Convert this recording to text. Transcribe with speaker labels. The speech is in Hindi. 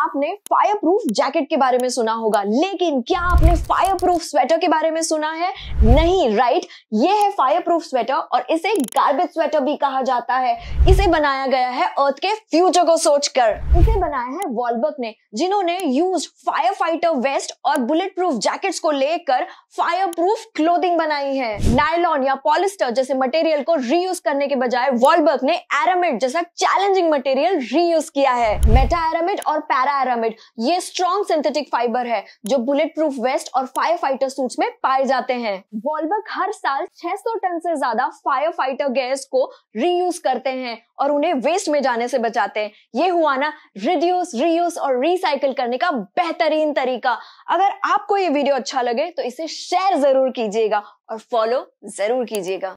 Speaker 1: आपने फायर प्रूफ जैकेट के बारे में सुना होगा लेकिन क्या आपने फायर प्रूफ स्वेटर के बारे में सुना है नहीं राइट ये है फायर प्रूफ स्वेटर और इसे गार्बेज स्वेटर भी कहा जाता है इसे बनाया गया है अर्थ के फ्यूचर को सोचकर इसे बनाया है वॉलबर्ग ने जिन्होंने यूज फायर फाइटर वेस्ट और बुलेट प्रूफ जैकेट को लेकर फायर प्रूफ क्लोथिंग बनाई है नायलॉन या पॉलिस्टर जैसे मटेरियल को रीयूज करने के बजाय वॉलबर्ग ने एरामिड जैसा चैलेंजिंग मटेरियल रीयूज किया है मेटा एरामिड और पैर पैरा एरामिड ये स्ट्रॉन्ग सिंथेटिक फाइबर है जो बुलेट प्रूफ वेस्ट और फायर फाइटर सूट में पाए जाते हैं वॉलबर्ग हर साल 600 टन से ज्यादा फायर फाइटर गैस को रीयूज करते हैं और उन्हें वेस्ट में जाने से बचाते हैं ये हुआ ना रिड्यूस रीयूज और रिसाइकिल करने का बेहतरीन तरीका अगर आपको ये वीडियो अच्छा लगे तो इसे शेयर जरूर कीजिएगा और फॉलो जरूर कीजिएगा